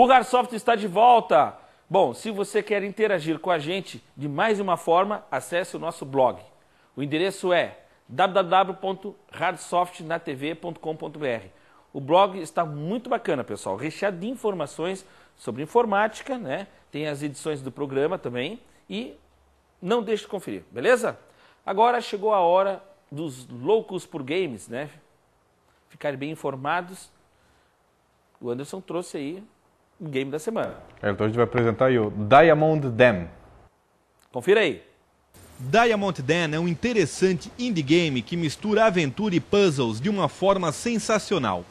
O Garsoft está de volta. Bom, se você quer interagir com a gente de mais uma forma, acesse o nosso blog. O endereço é www.hardsoftnatv.com.br. O blog está muito bacana, pessoal, recheado de informações sobre informática, né? Tem as edições do programa também e não deixe de conferir, beleza? Agora chegou a hora dos loucos por games, né? Ficar bem informados. O Anderson trouxe aí game da semana. É, então a gente vai apresentar aí o Diamond Dam. Confira aí. Diamond Den é um interessante indie game que mistura aventura e puzzles de uma forma sensacional.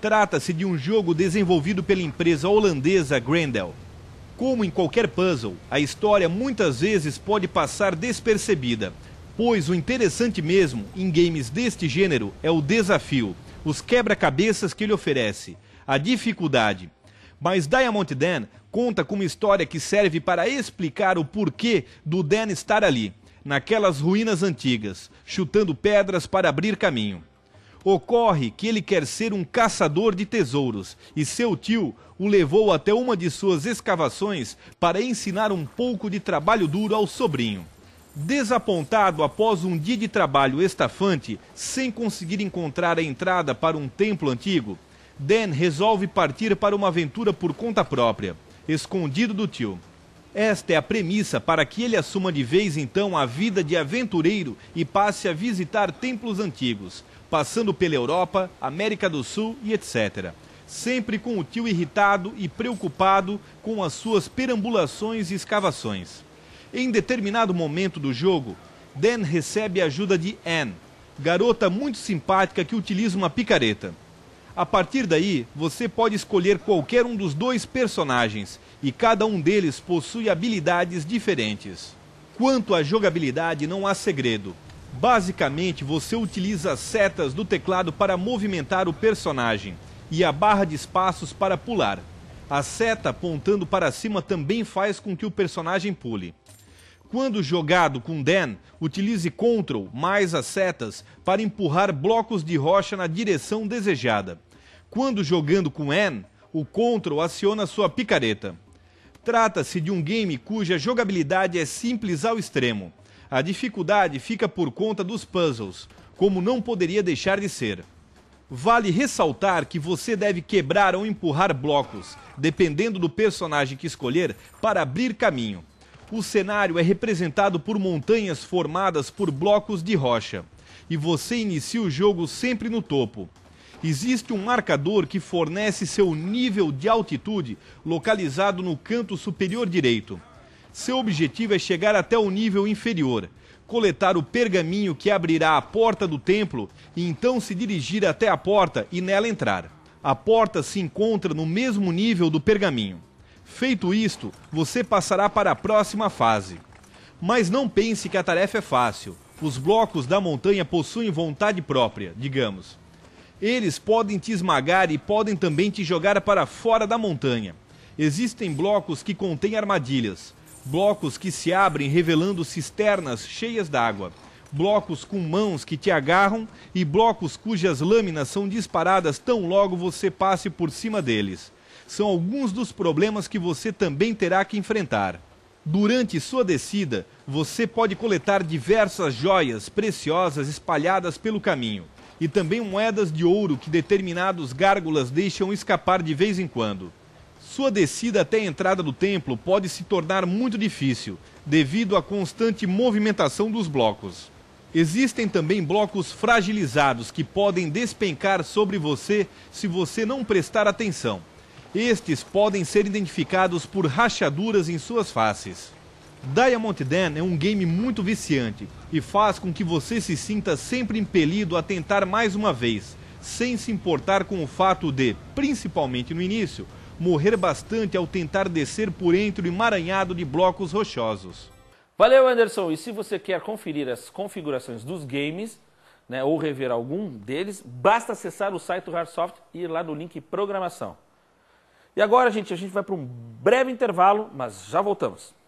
Trata-se de um jogo desenvolvido pela empresa holandesa Grendel. Como em qualquer puzzle, a história muitas vezes pode passar despercebida, pois o interessante mesmo em games deste gênero é o desafio, os quebra-cabeças que ele oferece, a dificuldade mas Diamond Dan conta com uma história que serve para explicar o porquê do Dan estar ali, naquelas ruínas antigas, chutando pedras para abrir caminho. Ocorre que ele quer ser um caçador de tesouros e seu tio o levou até uma de suas escavações para ensinar um pouco de trabalho duro ao sobrinho. Desapontado após um dia de trabalho estafante, sem conseguir encontrar a entrada para um templo antigo, Dan resolve partir para uma aventura por conta própria, escondido do tio. Esta é a premissa para que ele assuma de vez então a vida de aventureiro e passe a visitar templos antigos, passando pela Europa, América do Sul e etc. Sempre com o tio irritado e preocupado com as suas perambulações e escavações. Em determinado momento do jogo, Dan recebe a ajuda de Anne, garota muito simpática que utiliza uma picareta. A partir daí, você pode escolher qualquer um dos dois personagens e cada um deles possui habilidades diferentes. Quanto à jogabilidade, não há segredo. Basicamente, você utiliza as setas do teclado para movimentar o personagem e a barra de espaços para pular. A seta apontando para cima também faz com que o personagem pule. Quando jogado com Dan, utilize Ctrl mais as setas para empurrar blocos de rocha na direção desejada quando jogando com N, o Ctrl aciona sua picareta. Trata-se de um game cuja jogabilidade é simples ao extremo. A dificuldade fica por conta dos puzzles, como não poderia deixar de ser. Vale ressaltar que você deve quebrar ou empurrar blocos, dependendo do personagem que escolher, para abrir caminho. O cenário é representado por montanhas formadas por blocos de rocha, e você inicia o jogo sempre no topo existe um marcador que fornece seu nível de altitude, localizado no canto superior direito. Seu objetivo é chegar até o nível inferior, coletar o pergaminho que abrirá a porta do templo e então se dirigir até a porta e nela entrar. A porta se encontra no mesmo nível do pergaminho. Feito isto, você passará para a próxima fase. Mas não pense que a tarefa é fácil. Os blocos da montanha possuem vontade própria, digamos. Eles podem te esmagar e podem também te jogar para fora da montanha. Existem blocos que contêm armadilhas, blocos que se abrem revelando cisternas cheias d'água, blocos com mãos que te agarram e blocos cujas lâminas são disparadas tão logo você passe por cima deles. São alguns dos problemas que você também terá que enfrentar. Durante sua descida, você pode coletar diversas joias preciosas espalhadas pelo caminho e também moedas de ouro que determinados gárgulas deixam escapar de vez em quando. Sua descida até a entrada do templo pode se tornar muito difícil, devido à constante movimentação dos blocos. Existem também blocos fragilizados que podem despencar sobre você se você não prestar atenção. Estes podem ser identificados por rachaduras em suas faces. Diamond Dan é um game muito viciante e faz com que você se sinta sempre impelido a tentar mais uma vez, sem se importar com o fato de, principalmente no início, morrer bastante ao tentar descer por entre o emaranhado de blocos rochosos. Valeu, Anderson! E se você quer conferir as configurações dos games, né, ou rever algum deles, basta acessar o site do Hardsoft e ir lá no link Programação. E agora, gente, a gente vai para um breve intervalo, mas já voltamos.